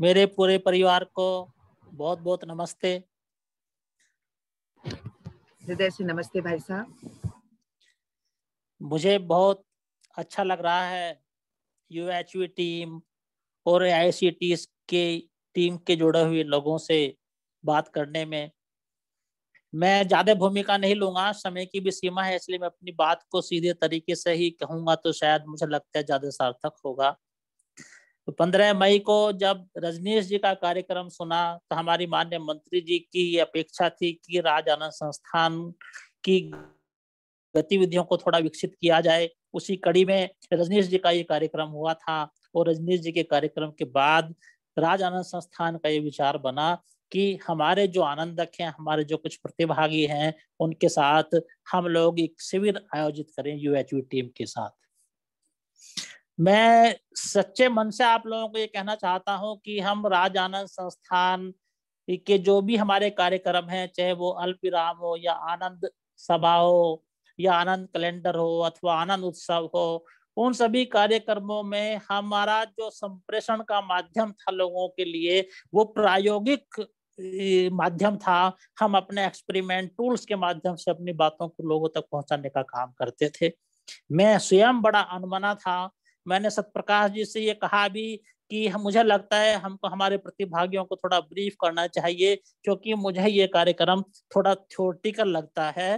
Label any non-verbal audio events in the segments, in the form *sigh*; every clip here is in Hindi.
मेरे पूरे परिवार को बहुत बहुत नमस्ते हृदय से नमस्ते भाई साहब मुझे बहुत अच्छा लग रहा है यू टीम और ए के टीम के जुड़े हुए लोगों से बात करने में मैं ज्यादा भूमिका नहीं लूंगा समय की भी सीमा है इसलिए मैं अपनी बात को सीधे तरीके से ही कहूंगा तो शायद मुझे लगता है ज्यादा सार्थक होगा तो 15 मई को जब रजनीश जी का कार्यक्रम सुना तो हमारी मान्य मंत्री जी की अपेक्षा थी कि राज आनंद संस्थान की गतिविधियों को थोड़ा विकसित किया जाए उसी कड़ी में रजनीश जी का ये कार्यक्रम हुआ था और रजनीश जी के कार्यक्रम के बाद राज आनंद संस्थान का ये विचार बना कि हमारे जो आनंदक हैं हमारे जो कुछ प्रतिभागी हैं उनके साथ हम लोग एक शिविर आयोजित करें यूएचयू टीम के साथ मैं सच्चे मन से आप लोगों को ये कहना चाहता हूँ कि हम राज आनंद संस्थान के जो भी हमारे कार्यक्रम हैं चाहे वो विराम हो या आनंद सभा हो या आनंद कैलेंडर हो अथवा आनंद उत्सव हो उन सभी कार्यक्रमों में हमारा जो संप्रेषण का माध्यम था लोगों के लिए वो प्रायोगिक माध्यम था हम अपने एक्सपेरिमेंट टूल्स के माध्यम से अपनी बातों को लोगों तक पहुंचाने का काम करते थे मैं स्वयं बड़ा अनमना था मैंने सतप्रकाश जी से ये कहा भी कि हम मुझे लगता है हमको हमारे प्रतिभागियों को थोड़ा ब्रीफ करना चाहिए क्योंकि मुझे ये कार्यक्रम थोड़ा थ्योरटिकल लगता है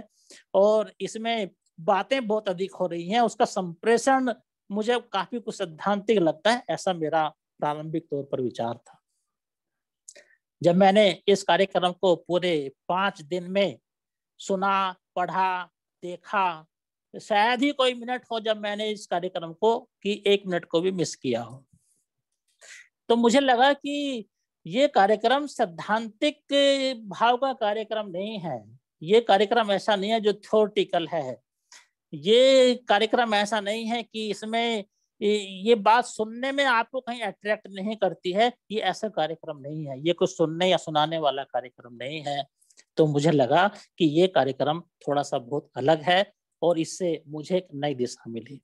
और इसमें बातें बहुत अधिक हो रही हैं उसका संप्रेषण मुझे काफी कुछ सैद्धांतिक लगता है ऐसा मेरा प्रारंभिक तौर पर विचार था जब मैंने इस कार्यक्रम को पूरे पांच दिन में सुना पढ़ा देखा तो शायद ही कोई मिनट हो जब मैंने इस कार्यक्रम को कि एक मिनट को भी मिस किया हो तो मुझे लगा कि ये कार्यक्रम सैद्धांतिक भाव का कार्यक्रम नहीं है ये कार्यक्रम ऐसा नहीं है जो थोरटिकल है ये कार्यक्रम ऐसा नहीं है कि इसमें ये बात सुनने में आपको कहीं अट्रैक्ट नहीं करती है ये ऐसा कार्यक्रम नहीं है ये कुछ सुनने या सुनाने वाला कार्यक्रम नहीं है तो मुझे लगा कि ये कार्यक्रम थोड़ा सा बहुत अलग है और इससे मुझे एक नई दिशा मिली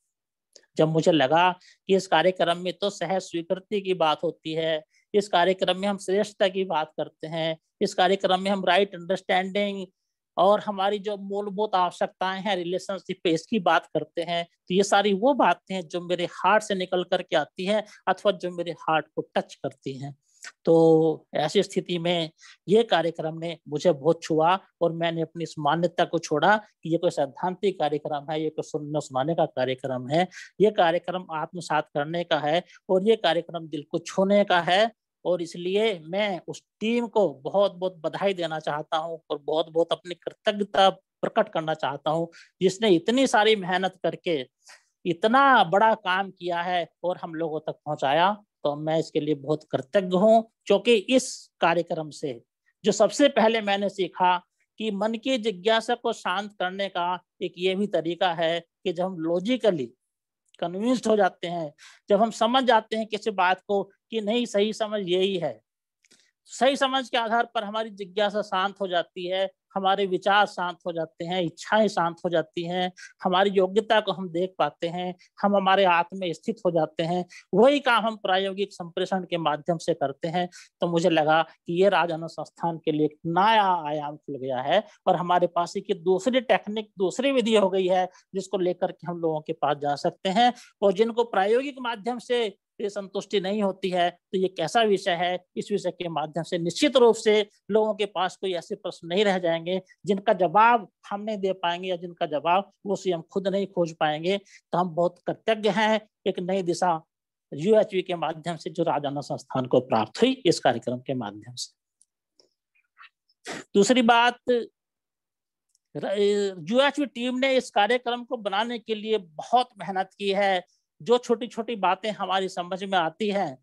जब मुझे लगा कि इस कार्यक्रम में तो सह स्वीकृति की बात होती है इस कार्यक्रम में हम श्रेष्ठता की बात करते हैं इस कार्यक्रम में हम राइट अंडरस्टैंडिंग और हमारी जो मूलभूत आवश्यकताएं हैं रिलेशनशिप पे इसकी बात करते हैं तो ये सारी वो बातें हैं जो मेरे हार्ट से निकल करके आती हैं अथवा जो मेरे हार्ट को टच करती हैं तो ऐसी स्थिति में ये कार्यक्रम ने मुझे बहुत छुआ और मैंने अपनी मान्यता को छोड़ा कि ये कोई सैद्धांतिक कार्यक्रम है ये कोई सुनने सुनाने का कार्यक्रम है ये कार्यक्रम आत्मसात करने का है और ये कार्यक्रम दिल को छूने का है और इसलिए मैं उस टीम को बहुत बहुत बधाई देना चाहता हूँ और बहुत बहुत अपनी कृतज्ञता प्रकट करना चाहता हूँ जिसने इतनी सारी मेहनत करके इतना बड़ा काम किया है और हम लोगों तक पहुंचाया तो मैं इसके लिए बहुत कृतज्ञ हूँ क्योंकि इस कार्यक्रम से जो सबसे पहले मैंने सीखा कि मन की जिज्ञासा को शांत करने का एक ये भी तरीका है कि जब हम लॉजिकली कन्विंस्ड हो जाते हैं जब हम समझ जाते हैं किसी बात को कि नहीं सही समझ यही है सही समझ के आधार पर हमारी जिज्ञासा शांत हो जाती है हमारे विचार शांत हो जाते हैं इच्छाएं शांत हो जाती हैं हमारी योग्यता को हम देख पाते हैं हम हमारे आत्म स्थित हो जाते हैं वही काम हम प्रायोगिक संप्रेषण के माध्यम से करते हैं तो मुझे लगा कि ये राज संस्थान के लिए एक नया आयाम खुल गया है और हमारे पास एक दूसरी टेक्निक दूसरी विधि हो गई है जिसको लेकर के हम लोगों के पास जा सकते हैं और जिनको प्रायोगिक माध्यम से ये संतुष्टि नहीं होती है तो ये कैसा विषय है इस विषय के माध्यम से निश्चित रूप से लोगों के पास कोई ऐसे प्रश्न नहीं रह जाएंगे जिनका जवाब हम नहीं दे पाएंगे या जिनका जवाब वो स्वयं खुद नहीं खोज पाएंगे तो हम बहुत कृतज्ञ हैं एक नई दिशा यूएचवी के माध्यम से जो राजाना संस्थान को प्राप्त हुई इस कार्यक्रम के माध्यम से दूसरी बात यूएचवी टीम ने इस कार्यक्रम को बनाने के लिए बहुत मेहनत की है जो छोटी छोटी बातें हमारी समझ में आती हैं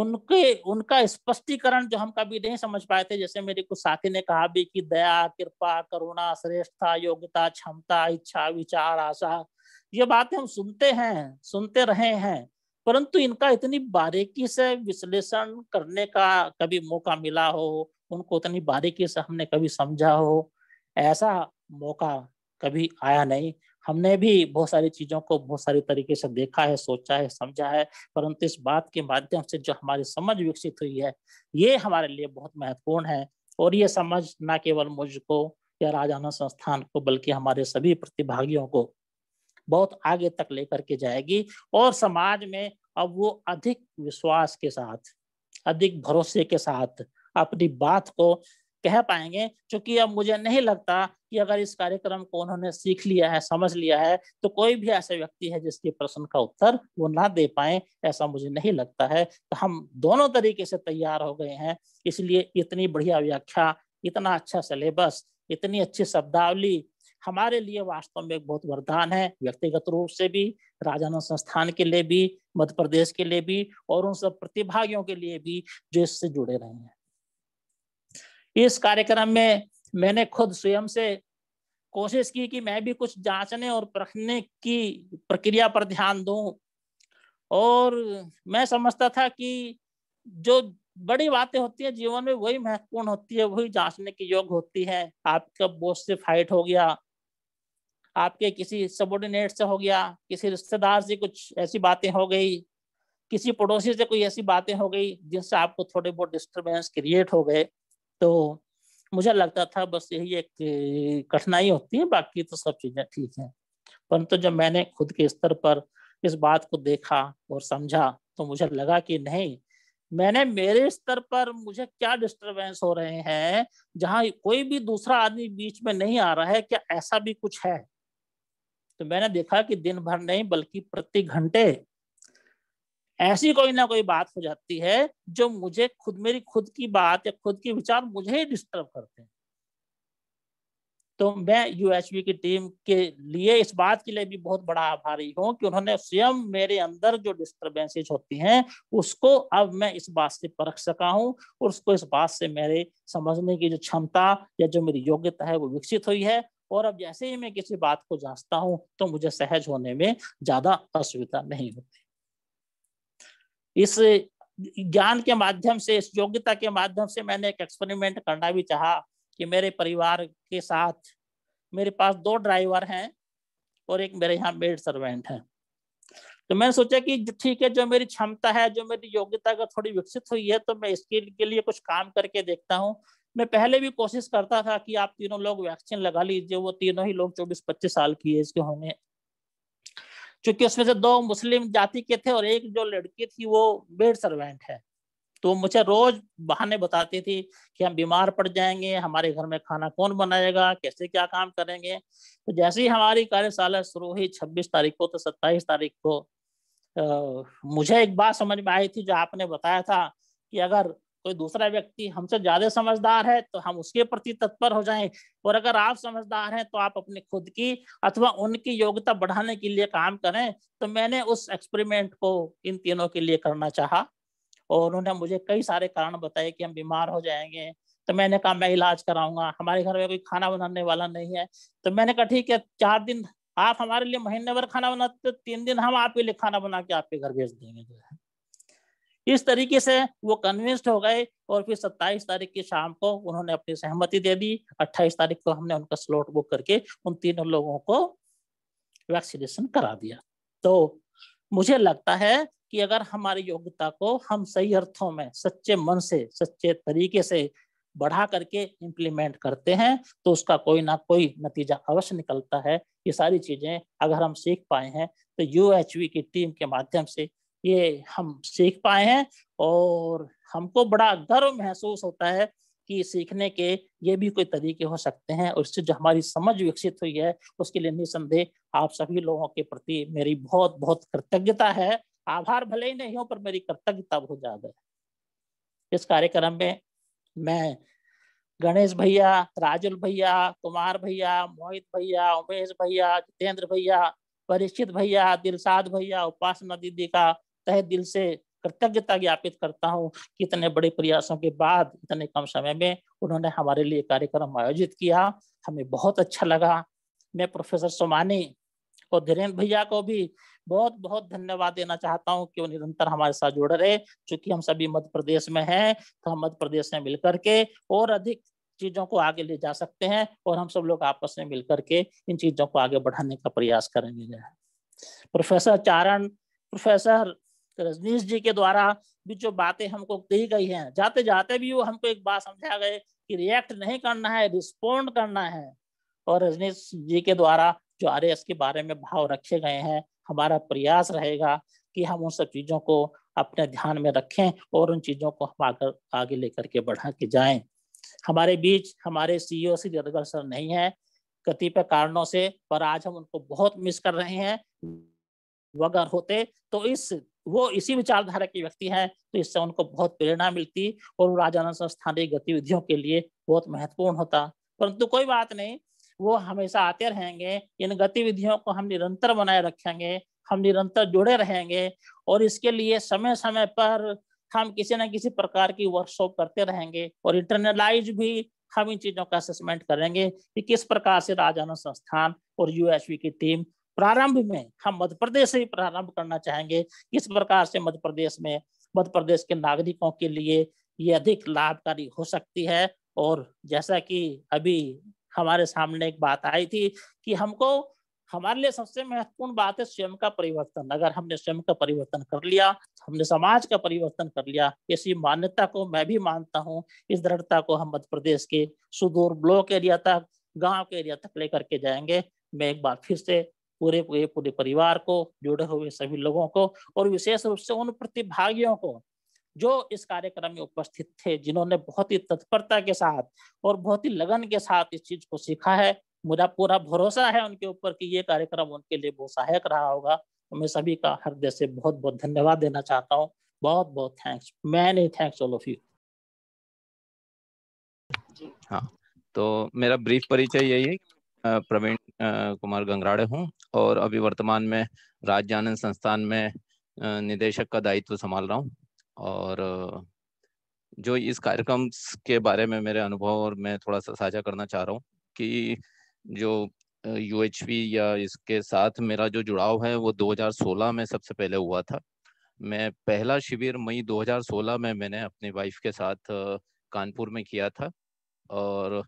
उनके उनका स्पष्टीकरण जो हम कभी नहीं समझ पाए थे जैसे मेरी कुछ साथी ने कहा भी कि दया कृपा करुणा श्रेष्ठता योग्यता क्षमता इच्छा विचार आशा ये बातें हम सुनते हैं सुनते रहे हैं परंतु इनका इतनी बारीकी से विश्लेषण करने का कभी मौका मिला हो उनको उतनी बारीकी से हमने कभी समझा हो ऐसा मौका कभी आया नहीं हमने भी बहुत सारी चीजों को बहुत सारे तरीके से देखा है सोचा है समझा है परंतु इस बात के माध्यम से जो हमारी समझ विकसित हुई है ये हमारे लिए बहुत महत्वपूर्ण है और ये समझ न केवल मुझको या राजाना संस्थान को बल्कि हमारे सभी प्रतिभागियों को बहुत आगे तक लेकर के जाएगी और समाज में अब वो अधिक विश्वास के साथ अधिक भरोसे के साथ अपनी बात को कह पाएंगे क्योंकि अब मुझे नहीं लगता कि अगर इस कार्यक्रम को उन्होंने सीख लिया है समझ लिया है तो कोई भी ऐसा व्यक्ति है जिसके प्रश्न का उत्तर वो ना दे पाए ऐसा मुझे नहीं लगता है तो हम दोनों तरीके से तैयार हो गए हैं इसलिए इतनी बढ़िया व्याख्या इतना अच्छा सिलेबस इतनी अच्छी शब्दावली हमारे लिए वास्तव में एक बहुत वरदान है व्यक्तिगत रूप से भी राजानंद संस्थान के लिए भी मध्य प्रदेश के लिए भी और उन सब प्रतिभागियों के लिए भी जो इससे जुड़े रहे हैं इस कार्यक्रम में मैंने खुद स्वयं से कोशिश की कि मैं भी कुछ जांचने और परखने की प्रक्रिया पर ध्यान दूं और मैं समझता था कि जो बड़ी बातें होती हैं जीवन में वही महत्वपूर्ण होती है वही जांचने की योग होती है आपका बोस से फाइट हो गया आपके किसी सबोर्डिनेट से हो गया किसी रिश्तेदार से कुछ ऐसी बातें हो गई किसी पड़ोसी से कोई ऐसी बातें हो गई जिनसे आपको थोड़े बहुत डिस्टर्बेंस क्रिएट हो गए तो मुझे लगता था बस यही एक कठिनाई होती है बाकी तो सब चीज़ें ठीक हैं परंतु जब मैंने खुद के स्तर पर इस बात को देखा और समझा तो मुझे लगा कि नहीं मैंने मेरे स्तर पर मुझे क्या डिस्टरबेंस हो रहे हैं जहां कोई भी दूसरा आदमी बीच में नहीं आ रहा है क्या ऐसा भी कुछ है तो मैंने देखा कि दिन भर नहीं बल्कि प्रति घंटे ऐसी कोई ना कोई बात हो जाती है जो मुझे खुद मेरी खुद की बात या खुद के विचार मुझे ही डिस्टर्ब करते हैं तो मैं यूएचबी की टीम के लिए इस बात के लिए भी बहुत बड़ा आभारी हूँ कि उन्होंने स्वयं मेरे अंदर जो डिस्टर्बेंसेज होती हैं उसको अब मैं इस बात से परख सका हूँ और उसको इस बात से मेरे समझने की जो क्षमता या जो मेरी योग्यता है वो विकसित हुई है और अब जैसे ही मैं किसी बात को जांचता हूँ तो मुझे सहज होने में ज्यादा असुविधा नहीं होती इस ज्ञान के माध्यम से इस योग्यता के माध्यम से मैंने एक एक्सपेरिमेंट करना भी चाहा कि मेरे परिवार के साथ मेरे पास दो ड्राइवर हैं और एक मेरे यहाँ मेड सर्वेंट है तो मैंने सोचा कि ठीक है जो मेरी क्षमता है जो मेरी योग्यता का थोड़ी विकसित हुई है तो मैं इसके के लिए कुछ काम करके देखता हूँ मैं पहले भी कोशिश करता था कि आप तीनों लोग वैक्सीन लगा लीजिए वो तीनों ही लोग चौबीस पच्चीस साल की एज के होंगे क्योंकि उसमें से दो मुस्लिम जाति के थे और एक जो लड़की थी वो बेड सर्वेंट है तो मुझे रोज बहाने बताती थी कि हम बीमार पड़ जाएंगे हमारे घर में खाना कौन बनाएगा कैसे क्या काम करेंगे तो जैसे ही हमारी कार्यशाला शुरू हुई छब्बीस तारीख को तो सत्ताईस तारीख को आ, मुझे एक बात समझ में आई थी जो आपने बताया था कि अगर कोई दूसरा व्यक्ति हमसे ज्यादा समझदार है तो हम उसके प्रति तत्पर हो जाएं और अगर आप समझदार हैं तो आप अपने खुद की अथवा उनकी योग्यता बढ़ाने के लिए काम करें तो मैंने उस एक्सपेरिमेंट को इन तीनों के लिए करना चाहा और उन्होंने मुझे कई सारे कारण बताए कि हम बीमार हो जाएंगे तो मैंने कहा मैं इलाज कराऊंगा हमारे घर में कोई खाना बनाने वाला नहीं है तो मैंने कहा ठीक है चार दिन आप हमारे लिए महीने भर खाना बनाते तो तीन दिन हम आपके लिए खाना बना के आपके घर भेज देंगे जो है इस तरीके से वो कन्विंस्ड हो गए और फिर 27 तारीख की शाम को उन्होंने अपनी सहमति दे दी 28 तारीख को हमने उनका स्लॉट बुक करके उन तीनों लोगों को वैक्सीनेशन करा दिया तो मुझे लगता है कि अगर हमारी योग्यता को हम सही अर्थों में सच्चे मन से सच्चे तरीके से बढ़ा करके इम्प्लीमेंट करते हैं तो उसका कोई ना कोई नतीजा अवश्य निकलता है ये सारी चीजें अगर हम सीख पाए हैं तो यू की टीम के माध्यम से ये हम सीख पाए हैं और हमको बड़ा गर्व महसूस होता है कि सीखने के ये भी कोई तरीके हो सकते हैं और इससे जो हमारी समझ विकसित हुई है उसके लिए निसंदेह आप सभी लोगों के प्रति मेरी बहुत बहुत कृतज्ञता है आभार भले ही नहीं हो पर मेरी कृतज्ञता बहुत ज्यादा है इस कार्यक्रम में मैं गणेश भैया राजुल भैया कुमार भैया मोहित भैया उमेश भैया जितेंद्र भैया परिचित भैया दिलसाद भैया उपासना दीदी का तह दिल से कृतज्ञता ज्ञापित करता हूँ कि इतने बड़े प्रयासों के बाद इतने कम समय में उन्होंने हमारे लिए कार्यक्रम आयोजित किया हमें बहुत अच्छा लगा मैं प्रोफेसर सोमानी और धीरेन्द्र भैया को भी बहुत बहुत धन्यवाद देना चाहता हूँ कि वो निरंतर हमारे साथ जुड़ रहे चूंकि हम सभी मध्य प्रदेश में हैं तो हम मध्य प्रदेश में मिलकर के और अधिक चीजों को आगे ले जा सकते हैं और हम सब लोग आपस में मिलकर के इन चीजों को आगे बढ़ाने का प्रयास करेंगे प्रोफेसर चारण प्रोफेसर तो रजनीश जी के द्वारा भी जो बातें हमको कही गई हैं जाते जाते भी वो हमको एक बात समझा गए कि रिएक्ट नहीं करना है रिस्पोंड करना है और रजनीश जी के द्वारा जो आर के बारे में भाव रखे गए हैं हमारा प्रयास रहेगा कि हम उन सब चीज़ों को अपने ध्यान में रखें और उन चीज़ों को हम आकर आगे लेकर के बढ़ा के जाएं हमारे बीच हमारे CEO e Shri Jadgal sir नहीं है कतिपय कारणों से पर आज हम उनको बहुत मिस कर रहे हैं वगर होते तो इस वो इसी विचारधारा के व्यक्ति हैं तो इससे उनको बहुत प्रेरणा मिलती और वो राजाना संस्थानीय गतिविधियों के लिए बहुत महत्वपूर्ण होता परंतु कोई बात नहीं वो हमेशा आते रहेंगे इन गतिविधियों को हम निरंतर बनाए रखेंगे हम निरंतर जुड़े रहेंगे और इसके लिए समय समय पर हम किसी न किसी प्रकार की वर्कशॉप करते रहेंगे और इंटरनलाइज भी हम इन चीजों का असेसमेंट करेंगे कि किस प्रकार से राजाना संस्थान और यूएसवी की टीम प्रारंभ में हम मध्य प्रदेश से ही प्रारंभ करना चाहेंगे किस प्रकार से मध्य प्रदेश में मध्य प्रदेश के नागरिकों के लिए ये अधिक लाभकारी हो सकती है और जैसा कि अभी हमारे सामने एक बात आई थी कि हमको हमारे लिए सबसे महत्वपूर्ण बात है स्वयं का परिवर्तन अगर हमने स्वयं का परिवर्तन कर लिया हमने समाज का परिवर्तन कर लिया इसी मान्यता को मैं भी मानता हूँ इस दृढ़ता को हम मध्य प्रदेश के सुदूर ब्लॉक एरिया तक गांव के एरिया तक लेकर के जाएंगे मैं एक बार फिर से पूरे पूरे पूरे परिवार को जुड़े हुए सभी लोगों को और विशेष रूप से उन प्रतिभागियों को जो इस कार्यक्रम में उपस्थित थे जिन्होंने बहुत ही तत्परता के साथ और बहुत ही लगन के साथ इस चीज को सीखा है मुझे पूरा भरोसा है उनके ऊपर कि ये कार्यक्रम उनके लिए बहुत सहायक रहा होगा तो मैं सभी का हृदय से बहुत बहुत धन्यवाद देना चाहता हूँ बहुत बहुत thanks many thanks all of you हाँ तो मेरा ब्रीफ परिचय यही है प्रवीण कुमार गंगराड़े हूँ और अभी वर्तमान में राज्य आनंद संस्थान में निदेशक का दायित्व संभाल रहा हूँ और जो इस कार्यक्रम के बारे में मेरे अनुभव और मैं थोड़ा सा साझा करना चाह रहा हूँ कि जो यू या इसके साथ मेरा जो जुड़ाव है वो 2016 में सबसे पहले हुआ था मैं पहला शिविर मई 2016 में मैंने अपनी वाइफ के साथ कानपुर में किया था और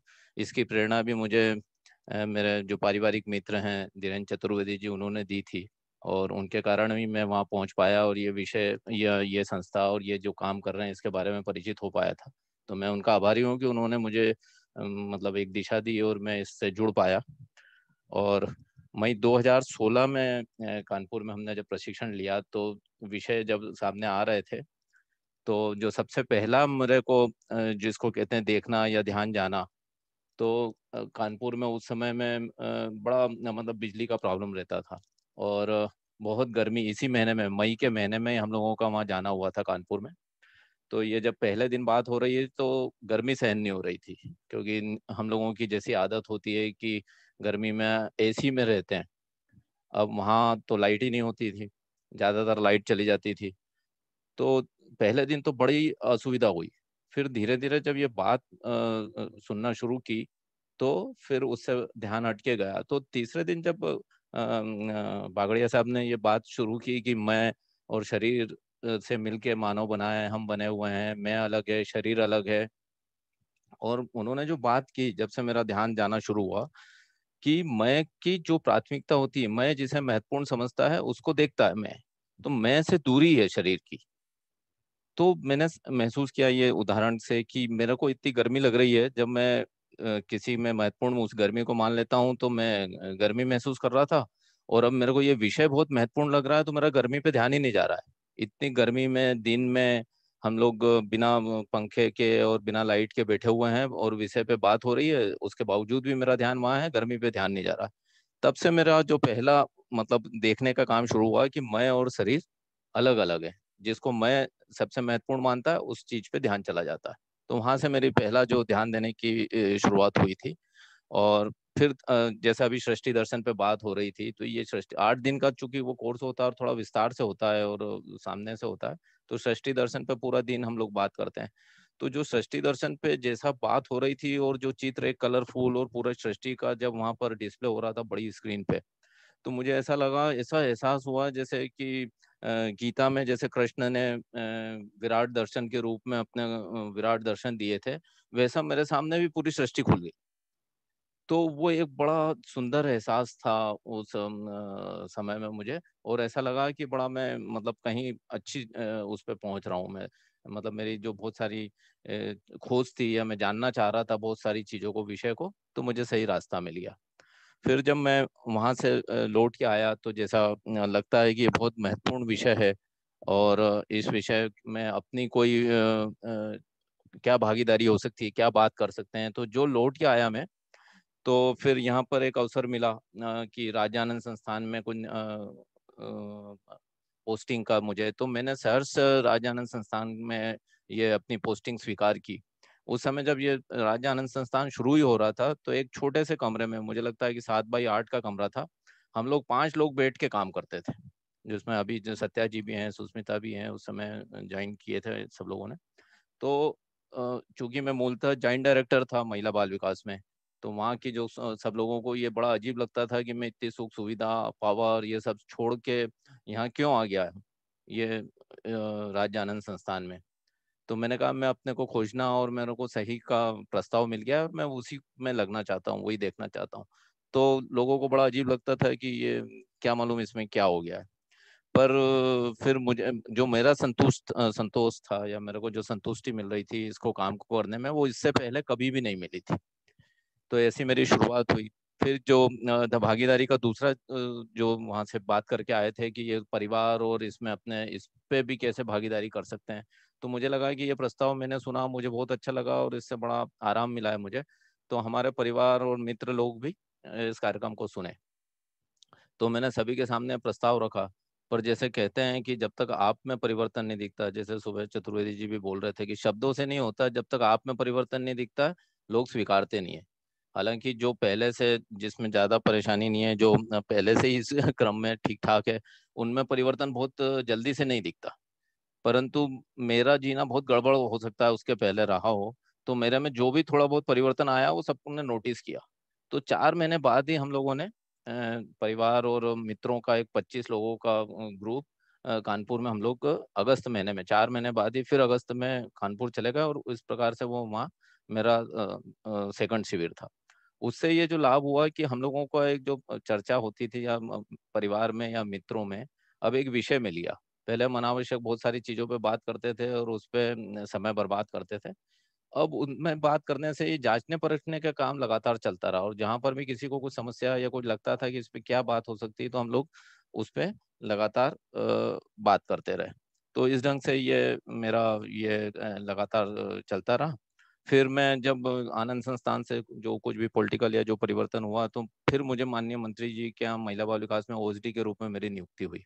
इसकी प्रेरणा भी मुझे मेरे जो पारिवारिक मित्र हैं धीरेन चतुर्वेदी जी उन्होंने दी थी और उनके कारण ही मैं वहाँ पहुँच पाया और ये विषय या ये संस्था और ये जो काम कर रहे हैं इसके बारे में परिचित हो पाया था तो मैं उनका आभारी हूँ कि उन्होंने मुझे मतलब एक दिशा दी और मैं इससे जुड़ पाया और मई 2016 में कानपुर में हमने जब प्रशिक्षण लिया तो विषय जब सामने आ रहे थे तो जो सबसे पहला मेरे को जिसको कहते हैं देखना या ध्यान जाना तो कानपुर में उस समय में बड़ा मतलब बिजली का प्रॉब्लम रहता था और बहुत गर्मी इसी महीने में मई के महीने में हम लोगों का वहाँ जाना हुआ था कानपुर में तो ये जब पहले दिन बात हो रही है तो गर्मी सहन नहीं हो रही थी क्योंकि हम लोगों की जैसी आदत होती है कि गर्मी में एसी में रहते हैं अब वहाँ तो लाइट ही नहीं होती थी ज़्यादातर लाइट चली जाती थी तो पहले दिन तो बड़ी असुविधा हुई फिर धीरे धीरे जब ये बात आ, सुनना शुरू की तो फिर उससे ध्यान अटके गया तो तीसरे दिन जब बागड़िया साहब ने ये बात शुरू की कि मैं और शरीर से मिलके मानव बना है हम बने हुए हैं मैं अलग है शरीर अलग है और उन्होंने जो बात की जब से मेरा ध्यान जाना शुरू हुआ कि मैं की जो प्राथमिकता होती है मैं जिसे महत्वपूर्ण समझता है उसको देखता है मैं तो मैं से दूरी है शरीर की तो मैंने महसूस किया ये उदाहरण से कि मेरे को इतनी गर्मी लग रही है जब मैं किसी में महत्वपूर्ण उस गर्मी को मान लेता हूँ तो मैं गर्मी महसूस कर रहा था और अब मेरे को ये विषय बहुत महत्वपूर्ण लग रहा है तो मेरा गर्मी पे ध्यान ही नहीं जा रहा है इतनी गर्मी में दिन में हम लोग बिना पंखे के और बिना लाइट के बैठे हुए हैं और विषय पे बात हो रही है उसके बावजूद भी मेरा ध्यान वहाँ है गर्मी पे ध्यान नहीं जा रहा है तब से मेरा जो पहला मतलब देखने का काम शुरू हुआ कि मैं और शरीर अलग अलग है जिसको मैं सबसे महत्वपूर्ण मानता है उस चीज पे ध्यान चला जाता है तो वहां से मेरी अच्छा। पहला जो ध्यान देने की शुरुआत हुई थी और फिर जैसे अभी सृष्टि दर्शन पे बात हो रही थी तो ये सृष्टि आठ दिन का चूंकि वो कोर्स होता है और थोड़ा विस्तार से होता है और सामने से होता है तो सृष्टि दर्शन पे पूरा दिन हम लोग बात करते हैं तो जो सृष्टि दर्शन पे जैसा बात हो रही थी और जो चित्र एक कलरफुल और पूरा सृष्टि का जब वहाँ पर डिस्प्ले हो रहा था बड़ी स्क्रीन पे तो मुझे ऐसा लगा ऐसा एहसास हुआ जैसे कि गीता में जैसे कृष्ण ने विराट दर्शन के रूप में अपने विराट दर्शन दिए थे वैसा मेरे सामने भी पूरी सृष्टि खुल गई तो वो एक बड़ा सुंदर एहसास था उस समय में मुझे और ऐसा लगा कि बड़ा मैं मतलब कहीं अच्छी उस पर पहुंच रहा हूँ मैं मतलब मेरी जो बहुत सारी खोज थी या मैं जानना चाह रहा था बहुत सारी चीज़ों को विषय को तो मुझे सही रास्ता मिल गया फिर जब मैं वहाँ से लौट के आया तो जैसा लगता है कि ये बहुत महत्वपूर्ण विषय है और इस विषय में अपनी कोई क्या भागीदारी हो सकती है क्या बात कर सकते हैं तो जो लौट के आया मैं तो फिर यहाँ पर एक अवसर मिला कि राजानंद संस्थान में कुछ पोस्टिंग का मुझे तो मैंने सहर्ष राजानंद संस्थान में ये अपनी पोस्टिंग स्वीकार की उस समय जब ये राजा आनंद संस्थान शुरू ही हो रहा था तो एक छोटे से कमरे में मुझे लगता है कि सात बाई आठ का कमरा था हम लोग पांच लोग बैठ के काम करते थे जिसमें अभी जो सत्या जी भी हैं सुस्मिता भी हैं उस समय ज्वाइन किए थे सब लोगों ने तो चूंकि मैं मूलतः ज्वाइंट डायरेक्टर था महिला बाल विकास में तो वहाँ की जो सब लोगों को ये बड़ा अजीब लगता था कि मैं इतनी सुख सुविधा पावर ये सब छोड़ के यहाँ क्यों आ गया ये राज्य आनंद संस्थान में तो मैंने कहा मैं अपने को खोजना और मेरे को सही का प्रस्ताव मिल गया मैं उसी में लगना चाहता हूँ वही देखना चाहता हूँ तो लोगों को बड़ा अजीब लगता था कि ये क्या मालूम इसमें क्या हो गया है पर फिर मुझे जो मेरा संतुष्ट संतोष था या मेरे को जो संतुष्टि मिल रही थी इसको काम को करने में वो इससे पहले कभी भी नहीं मिली थी तो ऐसी मेरी शुरुआत हुई फिर जो भागीदारी का दूसरा जो वहाँ से बात करके आए थे कि ये परिवार और इसमें अपने इस पे भी कैसे भागीदारी कर सकते हैं तो मुझे लगा कि ये प्रस्ताव मैंने सुना मुझे बहुत अच्छा लगा और इससे बड़ा आराम मिला है मुझे तो हमारे परिवार और मित्र लोग भी इस कार्यक्रम को सुने तो मैंने सभी के सामने प्रस्ताव रखा पर जैसे कहते हैं कि जब तक आप में परिवर्तन नहीं दिखता जैसे सुबह चतुर्वेदी जी भी बोल रहे थे कि शब्दों से नहीं होता जब तक आप में परिवर्तन नहीं दिखता लोग स्वीकारते नहीं है हालांकि जो पहले से जिसमें ज्यादा परेशानी नहीं है जो पहले से ही इस *laughs* क्रम में ठीक ठाक है उनमें परिवर्तन बहुत जल्दी से नहीं दिखता परंतु मेरा जीना बहुत गड़बड़ हो सकता है उसके पहले रहा हो तो मेरे में जो भी थोड़ा बहुत परिवर्तन आया वो सबने नोटिस किया तो चार महीने बाद ही हम लोगों ने परिवार और मित्रों का एक पच्चीस लोगों का ग्रुप कानपुर में हम लोग अगस्त महीने में चार महीने बाद ही फिर अगस्त में कानपुर चले गए और इस प्रकार से वो वहाँ मेरा सेकंड शिविर था उससे ये जो लाभ हुआ कि हम लोगों का एक जो चर्चा होती थी या परिवार में या मित्रों में अब एक विषय में लिया पहले हम अनावश्यक बहुत सारी चीज़ों पे बात करते थे और उस पर समय बर्बाद करते थे अब उनमें बात करने से ये जांचने परखने का काम लगातार चलता रहा और जहाँ पर भी किसी को कुछ समस्या या कुछ लगता था कि इस पर क्या बात हो सकती है तो हम लोग उस पर लगातार बात करते रहे तो इस ढंग से ये मेरा ये लगातार चलता रहा फिर मैं जब आनंद संस्थान से जो कुछ भी पॉलिटिकल या जो परिवर्तन हुआ तो फिर मुझे माननीय मंत्री जी के यहाँ महिला बाल विकास में ओ के रूप में मेरी नियुक्ति हुई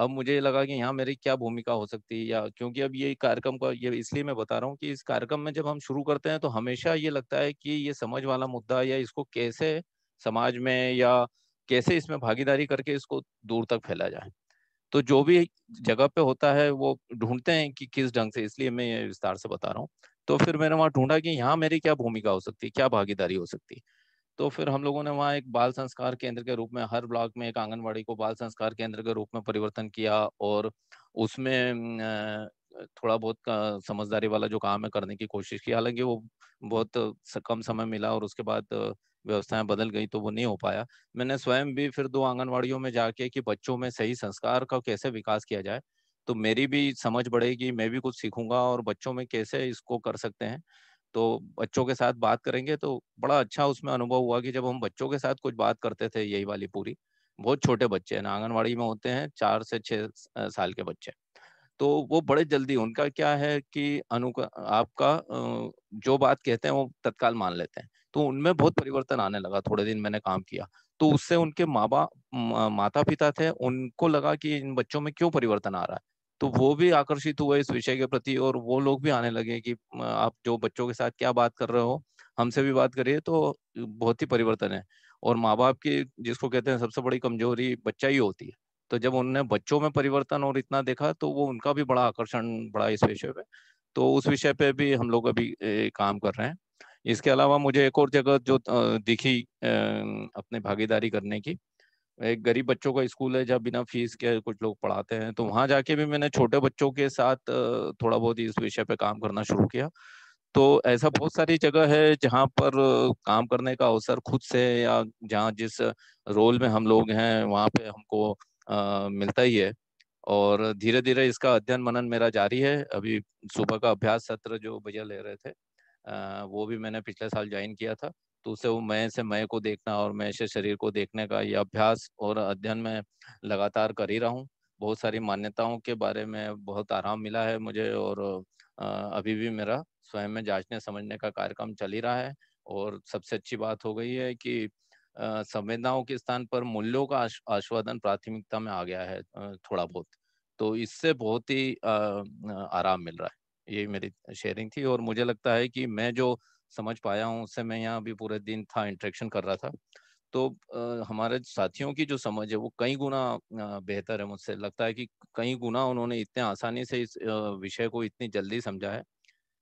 अब मुझे लगा कि यहाँ मेरी क्या भूमिका हो सकती है या क्योंकि अब ये कार्यक्रम का ये इसलिए मैं बता रहा हूँ कि इस कार्यक्रम में जब हम शुरू करते हैं तो हमेशा ये लगता है कि ये समझ वाला मुद्दा या इसको कैसे समाज में या कैसे इसमें भागीदारी करके इसको दूर तक फैला जाए तो जो भी जगह पे होता है वो ढूंढते हैं कि किस ढंग से इसलिए मैं ये विस्तार से बता रहा हूँ तो फिर मैंने वहां ढूंढा कि यहाँ मेरी क्या भूमिका हो सकती है क्या भागीदारी हो सकती है तो फिर हम लोगों ने वहाँ एक बाल संस्कार केंद्र के रूप में हर ब्लॉक में एक आंगनबाड़ी को बाल संस्कार केंद्र के रूप में परिवर्तन किया और उसमें थोड़ा बहुत समझदारी वाला जो काम है करने की कोशिश की हालांकि वो बहुत कम समय मिला और उसके बाद व्यवस्थाएं बदल गई तो वो नहीं हो पाया मैंने स्वयं भी फिर दो आंगनबाड़ियों में जाके कि बच्चों में सही संस्कार का कैसे विकास किया जाए तो मेरी भी समझ बढ़ेगी मैं भी कुछ सीखूंगा और बच्चों में कैसे इसको कर सकते हैं तो बच्चों के साथ बात करेंगे तो बड़ा अच्छा उसमें अनुभव हुआ कि जब हम बच्चों के साथ कुछ बात करते थे यही वाली पूरी बहुत छोटे बच्चे हैं आंगनबाड़ी में होते हैं चार से छः साल के बच्चे तो वो बड़े जल्दी उनका क्या है कि अनु आपका जो बात कहते हैं वो तत्काल मान लेते हैं तो उनमें बहुत परिवर्तन आने लगा थोड़े दिन मैंने काम किया तो उससे उनके माँ बाप माता पिता थे उनको लगा कि इन बच्चों में क्यों परिवर्तन आ रहा है तो वो भी आकर्षित हुए इस विषय के प्रति और वो लोग भी आने लगे कि आप जो बच्चों के साथ क्या बात कर रहे हो हमसे भी बात करिए तो बहुत ही परिवर्तन है और माँ बाप की जिसको कहते हैं सबसे बड़ी कमजोरी बच्चा ही होती है तो जब उनने बच्चों में परिवर्तन और इतना देखा तो वो उनका भी बड़ा आकर्षण बढ़ा इस विषय पे तो उस विषय पे भी हम लोग अभी काम कर रहे हैं इसके अलावा मुझे एक और जगह जो दिखी अपने भागीदारी करने की एक गरीब बच्चों का स्कूल है जहाँ बिना फीस के कुछ लोग पढ़ाते हैं तो वहाँ जाके भी मैंने छोटे बच्चों के साथ थोड़ा बहुत इस विषय पे काम करना शुरू किया तो ऐसा बहुत सारी जगह है जहाँ पर काम करने का अवसर खुद से या जहाँ जिस रोल में हम लोग हैं वहाँ पे हमको आ, मिलता ही है और धीरे धीरे इसका अध्ययन मनन मेरा जारी है अभी सुबह का अभ्यास सत्र जो भैया ले रहे थे आ, वो भी मैंने पिछले साल ज्वाइन किया था तो उसे वो मैं से मैं को देखना और मैं से शरीर को देखने का ये अभ्यास और अध्ययन में लगातार कर ही रहा हूँ बहुत सारी मान्यताओं के बारे में बहुत आराम मिला है मुझे और अभी भी मेरा स्वयं में जांचने समझने का कार्यक्रम चल ही रहा है और सबसे अच्छी बात हो गई है कि संवेदनाओं के स्थान पर मूल्यों का आश्वादन प्राथमिकता में आ गया है थोड़ा बहुत तो इससे बहुत ही आराम मिल रहा है यही मेरी शेयरिंग थी और मुझे लगता है कि मैं जो समझ पाया हूँ उससे मैं यहाँ अभी पूरे दिन था इंट्रेक्शन कर रहा था तो आ, हमारे साथियों की जो समझ है वो कई गुना बेहतर है मुझसे लगता है कि कई गुना उन्होंने इतने आसानी से इस विषय को इतनी जल्दी समझा है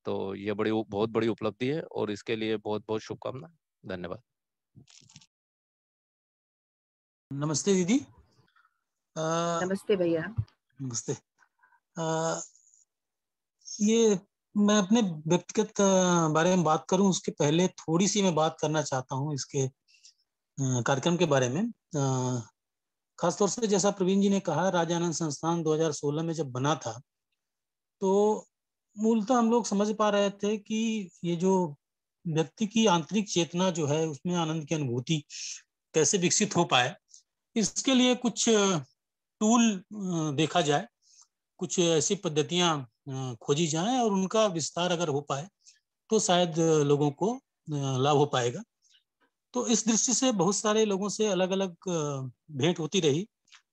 तो ये बड़ी बहुत बड़ी उपलब्धि है और इसके लिए बहुत बहुत शुभकामना धन्यवाद नमस्ते दीदी आ, नमस्ते भैया नमस्ते आ, ये मैं अपने व्यक्तिगत बारे में बात करूं उसके पहले थोड़ी सी मैं बात करना चाहता हूं इसके कार्यक्रम के बारे में खासतौर से जैसा प्रवीण जी ने कहा राजानंद संस्थान 2016 में जब बना था तो मूलतः हम लोग समझ पा रहे थे कि ये जो व्यक्ति की आंतरिक चेतना जो है उसमें आनंद की अनुभूति कैसे विकसित हो पाए इसके लिए कुछ टूल देखा जाए कुछ ऐसी पद्धतियां खोजी जाए और उनका विस्तार अगर हो पाए तो शायद लोगों को लाभ हो पाएगा तो इस दृष्टि से बहुत सारे लोगों से अलग अलग भेंट होती रही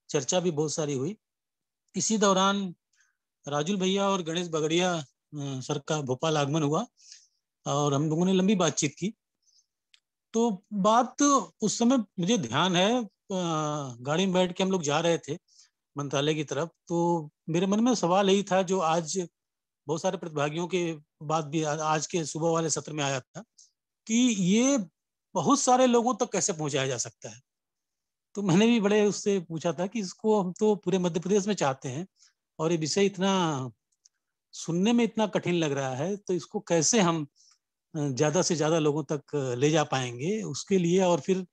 चर्चा भी बहुत सारी हुई इसी दौरान राजुल भैया और गणेश बगड़िया सर का भोपाल आगमन हुआ और हम लोगों ने लंबी बातचीत की तो बात उस समय मुझे ध्यान है गाड़ी में बैठ के हम लोग जा रहे थे मंत्रालय की तरफ तो मेरे मन में सवाल यही था जो आज बहुत सारे प्रतिभागियों के बाद भी आज के सुबह वाले सत्र में आया था कि ये बहुत सारे लोगों तक कैसे पहुंचाया जा सकता है तो मैंने भी बड़े उससे पूछा था कि इसको हम तो पूरे मध्य प्रदेश में चाहते हैं और ये विषय इतना सुनने में इतना कठिन लग रहा है तो इसको कैसे हम ज्यादा से ज्यादा लोगों तक ले जा पाएंगे उसके लिए और फिर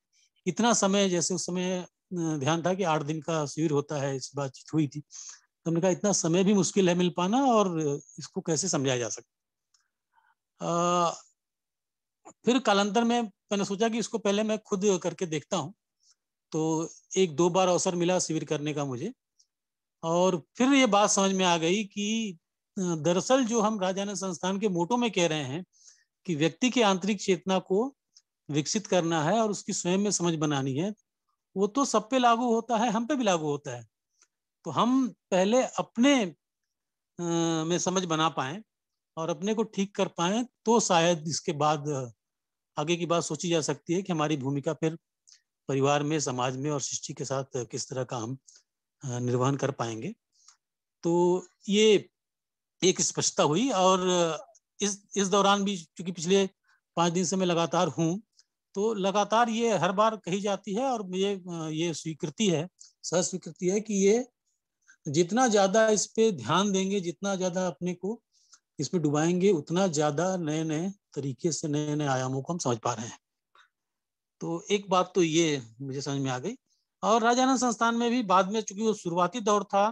इतना समय जैसे उस समय ध्यान था कि आठ दिन का शिविर होता है इस बातचीत हुई थी तो हमने कहा इतना समय भी मुश्किल है मिल पाना और इसको कैसे समझाया जा सकता फिर कालांतर में मैंने सोचा कि इसको पहले मैं खुद करके देखता हूँ तो एक दो बार अवसर मिला शिविर करने का मुझे और फिर ये बात समझ में आ गई कि दरअसल जो हम राजानंद संस्थान के मोटो में कह रहे हैं कि व्यक्ति की आंतरिक चेतना को विकसित करना है और उसकी स्वयं में समझ बनानी है वो तो सब पे लागू होता है हम पे भी लागू होता है तो हम पहले अपने में समझ बना पाए और अपने को ठीक कर पाए तो शायद इसके बाद आगे की बात सोची जा सकती है कि हमारी भूमिका फिर परिवार में समाज में और सृष्टि के साथ किस तरह का हम निर्वहन कर पाएंगे तो ये एक स्पष्टता हुई और इस इस दौरान भी चूंकि पिछले पांच दिन से मैं लगातार हूँ तो लगातार ये हर बार कही जाती है और मुझे ये स्वीकृति है सह स्वीकृति है कि ये जितना ज्यादा इस पे ध्यान देंगे जितना ज्यादा अपने को इसमें डुबाएंगे उतना ज्यादा नए नए तरीके से नए नए आयामों को हम समझ पा रहे हैं तो एक बात तो ये मुझे समझ में आ गई और राजानंद संस्थान में भी बाद में चूंकि वो शुरुआती दौर था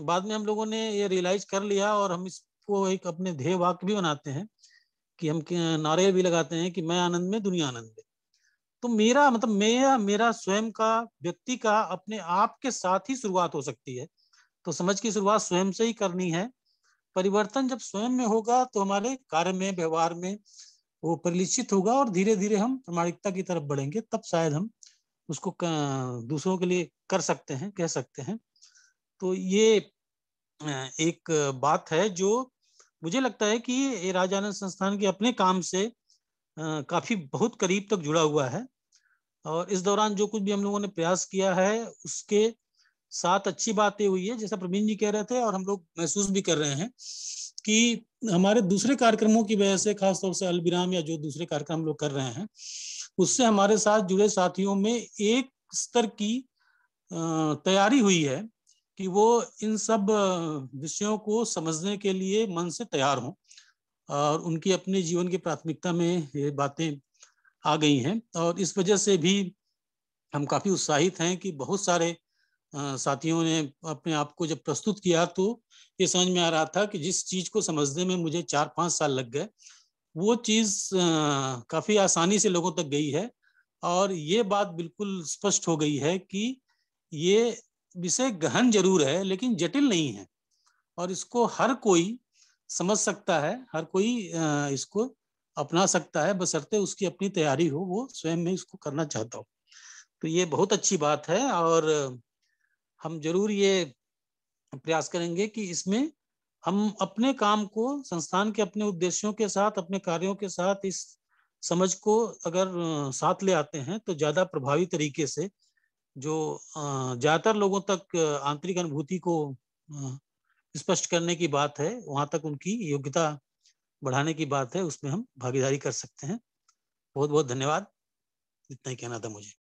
बाद में हम लोगों ने ये रियलाइज कर लिया और हम इसको एक अपने ध्येय वाक्य भी बनाते हैं कि हम नारे भी लगाते हैं कि मैं आनंद में दुनिया आनंद में तो मेरा मतलब मेरा मेरा स्वयं का व्यक्ति का अपने आप के साथ ही शुरुआत हो सकती है तो समझ की शुरुआत स्वयं से ही करनी है परिवर्तन जब स्वयं में होगा तो हमारे कार्य में व्यवहार में वो परिलिश्चित होगा और धीरे धीरे हम प्रमाणिकता की तरफ बढ़ेंगे तब शायद हम उसको दूसरों के लिए कर सकते हैं कह सकते हैं तो ये एक बात है जो मुझे लगता है कि राजानंद संस्थान के अपने काम से काफी बहुत करीब तक जुड़ा हुआ है और इस दौरान जो कुछ भी हम लोगों ने प्रयास किया है उसके सात अच्छी बातें हुई है जैसा प्रवीण जी कह रहे थे और हम लोग महसूस भी कर रहे हैं कि हमारे दूसरे कार्यक्रमों की वजह से खासतौर से अलविराम या जो दूसरे कार्यक्रम हम लोग कर रहे हैं उससे हमारे साथ जुड़े साथियों में एक स्तर की तैयारी हुई है कि वो इन सब विषयों को समझने के लिए मन से तैयार हों और उनकी अपने जीवन की प्राथमिकता में ये बातें आ गई हैं और इस वजह से भी हम काफ़ी उत्साहित हैं कि बहुत सारे साथियों ने अपने आप को जब प्रस्तुत किया तो ये समझ में आ रहा था कि जिस चीज को समझने में मुझे चार पाँच साल लग गए वो चीज काफी आसानी से लोगों तक गई है और ये बात बिल्कुल स्पष्ट हो गई है कि ये विषय गहन जरूर है लेकिन जटिल नहीं है और इसको हर कोई समझ सकता है हर कोई इसको अपना सकता है बसरते उसकी अपनी तैयारी हो वो स्वयं में इसको करना चाहता हो तो ये बहुत अच्छी बात है और हम जरूर ये प्रयास करेंगे कि इसमें हम अपने काम को संस्थान के अपने उद्देश्यों के साथ अपने कार्यों के साथ इस समझ को अगर साथ ले आते हैं तो ज्यादा प्रभावी तरीके से जो ज्यादातर लोगों तक आंतरिक अनुभूति को स्पष्ट करने की बात है वहां तक उनकी योग्यता बढ़ाने की बात है उसमें हम भागीदारी कर सकते हैं बहुत बहुत धन्यवाद इतना ही कहना था मुझे